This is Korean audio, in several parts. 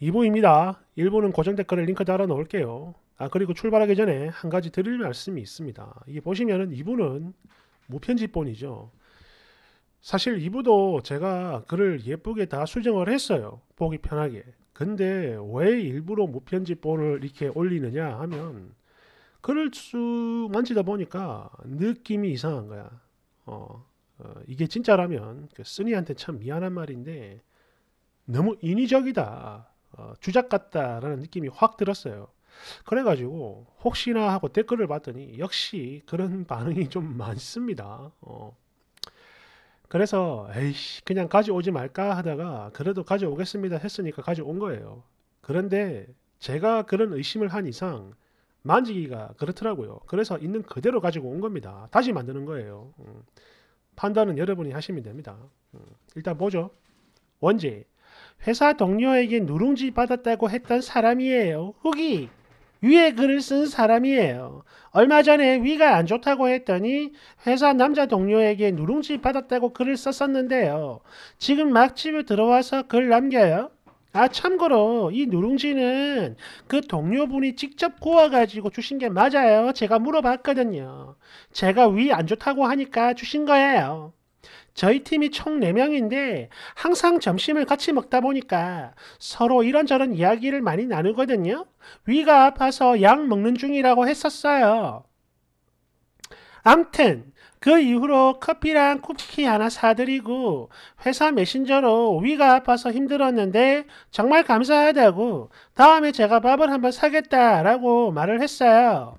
2부입니다. 1부는 고정 댓글에 링크 달아 놓을게요. 아 그리고 출발하기 전에 한 가지 드릴 말씀이 있습니다. 이게 보시면은 2부는 무편집본이죠. 사실 2부도 제가 글을 예쁘게 다 수정을 했어요. 보기 편하게. 근데 왜 일부러 무편집본을 이렇게 올리느냐 하면 글을 쭉 만지다 보니까 느낌이 이상한 거야. 어, 어 이게 진짜라면 그 쓰니한테 참 미안한 말인데 너무 인위적이다. 어, 주작 같다라는 느낌이 확 들었어요. 그래가지고 혹시나 하고 댓글을 봤더니 역시 그런 반응이 좀 많습니다. 어. 그래서 에이씨 그냥 가져오지 말까 하다가 그래도 가져오겠습니다 했으니까 가져온 거예요. 그런데 제가 그런 의심을 한 이상 만지기가 그렇더라고요. 그래서 있는 그대로 가지고 온 겁니다. 다시 만드는 거예요. 음. 판단은 여러분이 하시면 됩니다. 음. 일단 보죠. 원제 회사 동료에게 누룽지 받았다고 했던 사람이에요. 후기 위에 글을 쓴 사람이에요. 얼마 전에 위가 안 좋다고 했더니 회사 남자 동료에게 누룽지 받았다고 글을 썼었는데요. 지금 막 집에 들어와서 글 남겨요. 아 참고로 이 누룽지는 그 동료분이 직접 구워가지고 주신 게 맞아요. 제가 물어봤거든요. 제가 위 안 좋다고 하니까 주신 거예요. 저희 팀이 총 4명인데 항상 점심을 같이 먹다 보니까 서로 이런저런 이야기를 많이 나누거든요. 위가 아파서 약 먹는 중이라고 했었어요. 암튼 그 이후로 커피랑 쿠키 하나 사드리고 회사 메신저로 위가 아파서 힘들었는데 정말 감사하다고 다음에 제가 밥을 한번 사겠다라고 말을 했어요.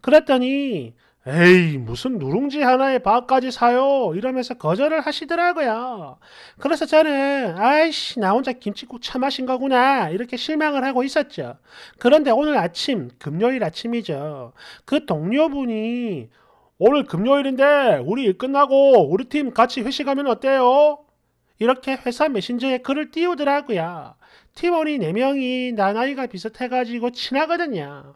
그랬더니 에이, 무슨 누룽지 하나에 밥까지 사요? 이러면서 거절을 하시더라고요. 그래서 저는, 아이씨, 나 혼자 김치국 차 마신 거구나. 이렇게 실망을 하고 있었죠. 그런데 오늘 아침, 금요일 아침이죠. 그 동료분이, 오늘 금요일인데, 우리 일 끝나고, 우리 팀 같이 회식하면 어때요? 이렇게 회사 메신저에 글을 띄우더라고요. 팀원이 4명이 나 나이가 비슷해가지고 친하거든요.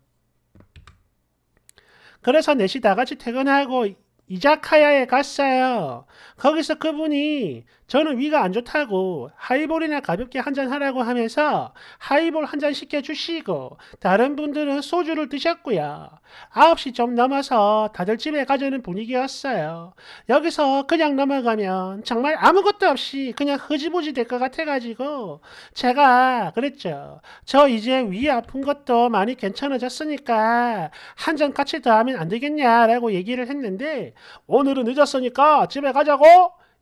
그래서 4시 다 같이 퇴근하고 이자카야에 갔어요. 거기서 그분이 저는 위가 안 좋다고 하이볼이나 가볍게 한 잔 하라고 하면서 하이볼 한 잔 시켜주시고 다른 분들은 소주를 드셨고요. 9시 좀 넘어서 다들 집에 가자는 분위기였어요. 여기서 그냥 넘어가면 정말 아무것도 없이 그냥 흐지부지 될 것 같아가지고 제가 그랬죠. 저 이제 위 아픈 것도 많이 괜찮아졌으니까 한 잔 같이 더 하면 안 되겠냐라고 얘기를 했는데 오늘은 늦었으니까 집에 가자고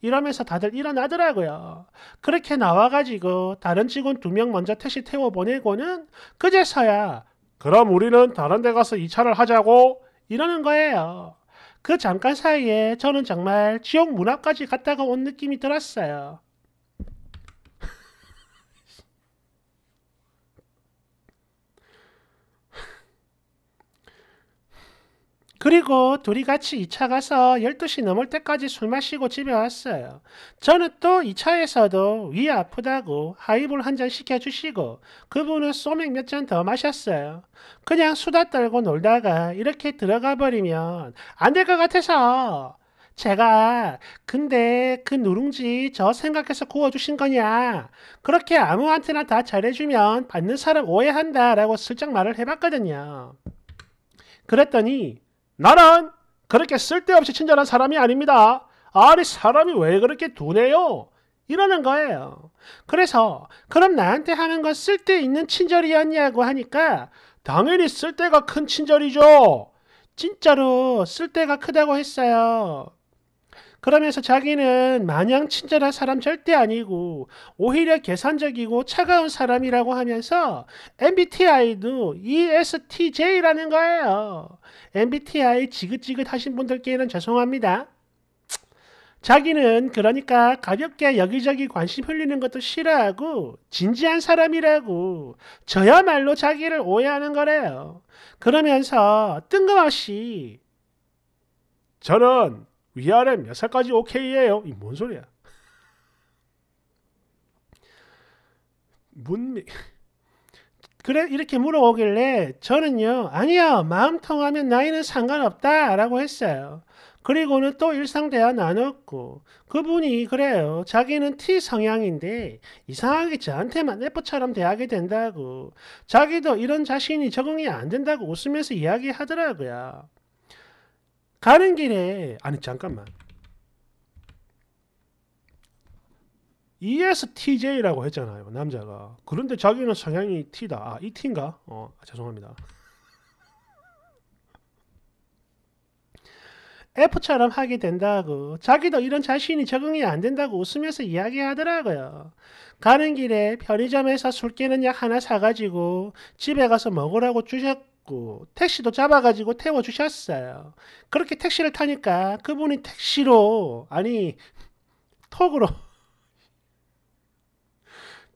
이러면서 다들 일어나더라고요. 그렇게 나와가지고 다른 직원 두 명 먼저 택시 태워 보내고는 그제서야 그럼 우리는 다른 데 가서 이차를 하자고 이러는 거예요. 그 잠깐 사이에 저는 정말 지옥 문 앞까지 갔다가 온 느낌이 들었어요. 그리고 둘이 같이 2차 가서 12시 넘을 때까지 술 마시고 집에 왔어요. 저는 또 2차에서도 위 아프다고 하이볼 한 잔 시켜주시고 그분은 소맥 몇 잔 더 마셨어요. 그냥 수다 떨고 놀다가 이렇게 들어가 버리면 안 될 것 같아서 제가 근데 그 누룽지 저 생각해서 구워주신 거냐 그렇게 아무한테나 다 잘해주면 받는 사람 오해한다 라고 슬쩍 말을 해봤거든요. 그랬더니 나는 그렇게 쓸데없이 친절한 사람이 아닙니다. 아니 사람이 왜 그렇게 둔해요? 이러는 거예요. 그래서 그럼 나한테 하는 건 쓸데있는 친절이었냐고 하니까 당연히 쓸데가 큰 친절이죠. 진짜로 쓸데가 크다고 했어요. 그러면서 자기는 마냥 친절한 사람 절대 아니고 오히려 계산적이고 차가운 사람이라고 하면서 MBTI도 ESTJ라는 거예요. MBTI 지긋지긋 하신 분들께는 죄송합니다. 자기는 그러니까 가볍게 여기저기 관심 흘리는 것도 싫어하고 진지한 사람이라고 저야말로 자기를 오해하는 거래요. 그러면서 뜬금없이 저는 위아래 몇 살까지 오케이예요? 이 뭔 소리야? 문맥 그래 이렇게 물어보길래 저는요 아니요 마음 통하면 나이는 상관없다 라고 했어요 그리고는 또 일상 대화 나눴고 그분이 그래요 자기는 T 성향인데 이상하게 저한테만 F처럼 대하게 된다고 자기도 이런 자신이 적응이 안 된다고 웃으면서 이야기하더라고요 가는 길에 아니 잠깐만 ESTJ라고 했잖아요 남자가 그런데 자기는 성향이 T다 아 ET인가? 어 아, 죄송합니다 F처럼 하게 된다고 자기도 이런 자신이 적응이 안 된다고 웃으면서 이야기하더라고요. 가는 길에 편의점에서 술 깨는 약 하나 사가지고 집에 가서 먹으라고 주셨, 잡고 택시도 잡아가지고 태워주셨어요. 그렇게 택시를 타니까 그분이 택시로 아니 톡으로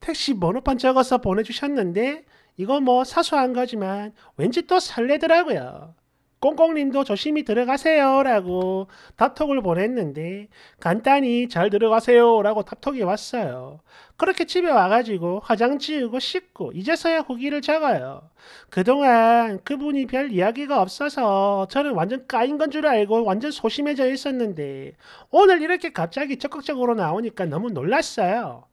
택시 번호판 적어서 보내주셨는데 이거 뭐 사소한 거지만 왠지 또 설레더라고요. 꽁꽁님도 조심히 들어가세요라고 탑톡을 보냈는데 간단히 잘 들어가세요라고 탑톡이 왔어요. 그렇게 집에 와가지고 화장 지우고 씻고 이제서야 후기를 적어요. 그동안 그분이 별 이야기가 없어서 저는 완전 까인 건 줄 알고 완전 소심해져 있었는데 오늘 이렇게 갑자기 적극적으로 나오니까 너무 놀랐어요.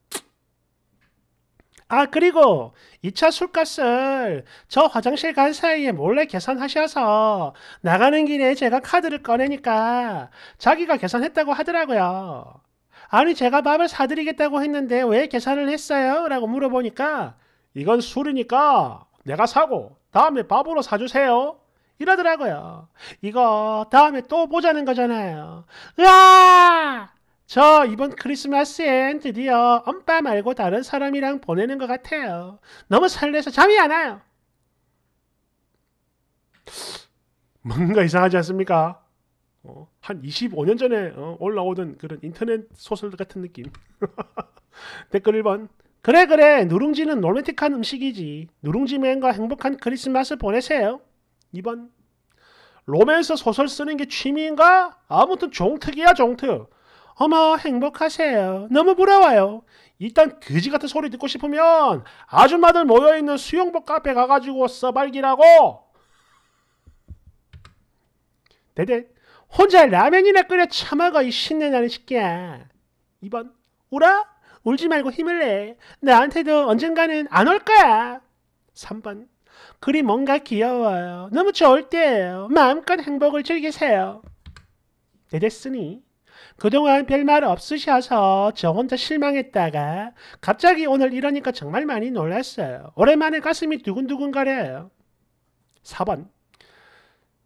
아 그리고 2차 술값을 저 화장실 간 사이에 몰래 계산하셔서 나가는 길에 제가 카드를 꺼내니까 자기가 계산했다고 하더라고요. 아니 제가 밥을 사드리겠다고 했는데 왜 계산을 했어요? 라고 물어보니까 이건 술이니까 내가 사고 다음에 밥으로 사주세요. 이러더라고요. 이거 다음에 또 보자는 거잖아요. 으아! 저 이번 크리스마스엔 드디어 엄빠 말고 다른 사람이랑 보내는 것 같아요. 너무 설레서 잠이 안 와요. 뭔가 이상하지 않습니까? 어, 한 25년 전에 어, 올라오던 그런 인터넷 소설 같은 느낌. 댓글 1번. 그래 그래 누룽지는 로맨틱한 음식이지. 누룽지맨과 행복한 크리스마스 보내세요. 2번. 로맨스 소설 쓰는 게 취미인가? 아무튼 종특이야 종특. 어머 행복하세요. 너무 부러워요. 일단 그지 같은 소리 듣고 싶으면 아줌마들 모여 있는 수영복 카페 가가지고 써발기라고. 대대 혼자 라면이나 끓여 참아가 이 신내 나는 새끼야. 2번 울어? 울지 말고 힘을 내. 나한테도 언젠가는 안 올 거야. 3번 그리 뭔가 귀여워요. 너무 좋을 때예요. 마음껏 행복을 즐기세요. 대대쓰니 그동안 별 말 없으셔서 저 혼자 실망했다가 갑자기 오늘 이러니까 정말 많이 놀랐어요. 오랜만에 가슴이 두근두근 거려요. 4번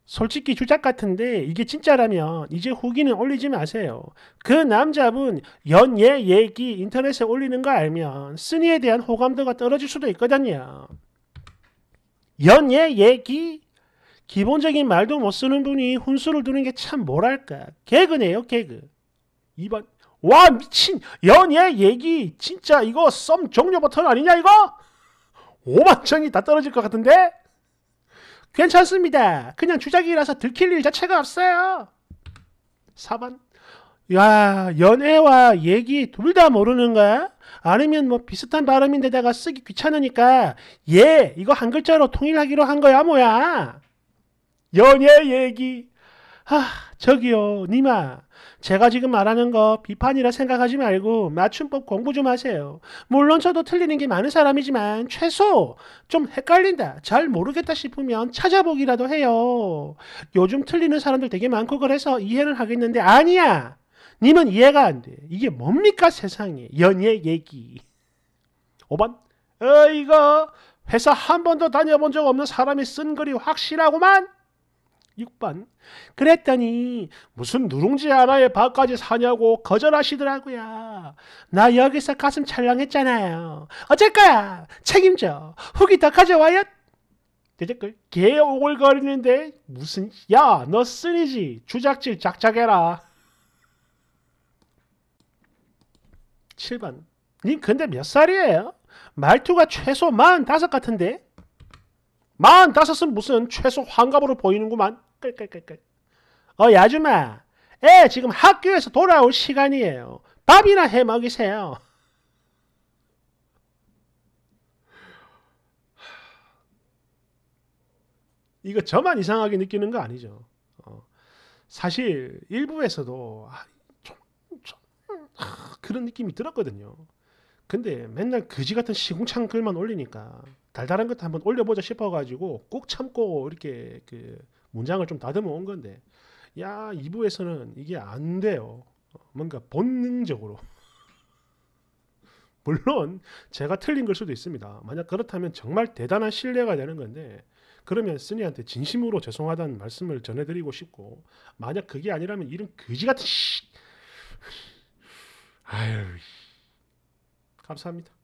솔직히 주작 같은데 이게 진짜라면 이제 후기는 올리지 마세요. 그 남자분 연예 얘기 인터넷에 올리는 거 알면 쓰니에 대한 호감도가 떨어질 수도 있거든요. 연예 얘기 기본적인 말도 못 쓰는 분이 훈수를 두는 게 참 뭐랄까 개그네요 개그 2번 와 미친 연예 얘기 진짜 이거 썸 종료 버튼 아니냐 이거 5만 청이 다 떨어질 것 같은데 괜찮습니다 그냥 주작이라서 들킬 일 자체가 없어요 4번 야 연애와 얘기 둘 다 모르는 거야? 아니면 뭐 비슷한 발음인데다가 쓰기 귀찮으니까 예 이거 한 글자로 통일하기로 한 거야 뭐야 연애 얘기. 아, 저기요, 니마. 제가 지금 말하는 거 비판이라 생각하지 말고 맞춤법 공부 좀 하세요. 물론 저도 틀리는 게 많은 사람이지만 최소 좀 헷갈린다, 잘 모르겠다 싶으면 찾아보기라도 해요. 요즘 틀리는 사람들 되게 많고 그래서 이해는 하겠는데 아니야. 님은 이해가 안 돼. 이게 뭡니까 세상에 연예 얘기. 5번. 어이거 회사 한 번도 다녀본 적 없는 사람이 쓴 글이 확실하고만 6번 그랬더니 무슨 누룽지 하나에 밥까지 사냐고 거절하시더라고요. 나 여기서 가슴 찰랑했잖아요. 어쩔 거야. 책임져. 후기 더 가져와요. 대댓글 개 오글거리는데 무슨 야너 쓰리지 주작질 작작해라. 7번 님 근데 몇 살이에요? 말투가 최소 45 같은데 다섯은 무슨 최소 환갑으로 보이는구만. 끌끌끌끌. 어이 아마애 지금 학교에서 돌아올 시간이에요. 밥이나 해 먹이세요. 이거 저만 이상하게 느끼는 거 아니죠. 어, 사실 일부에서도 아, 좀, 좀, 아, 그런 느낌이 들었거든요. 근데 맨날 그지 같은 시궁창 글만 올리니까 달달한 것도 한번 올려보자 싶어가지고 꼭 참고 이렇게 그 문장을 좀 다듬어 온 건데 야 2부에서는 이게 안 돼요. 뭔가 본능적으로 물론 제가 틀린 걸 수도 있습니다. 만약 그렇다면 정말 대단한 신뢰가 되는 건데 그러면 스니한테 진심으로 죄송하다는 말씀을 전해드리고 싶고 만약 그게 아니라면 이런 그지 같은 씨 아유 감사합니다.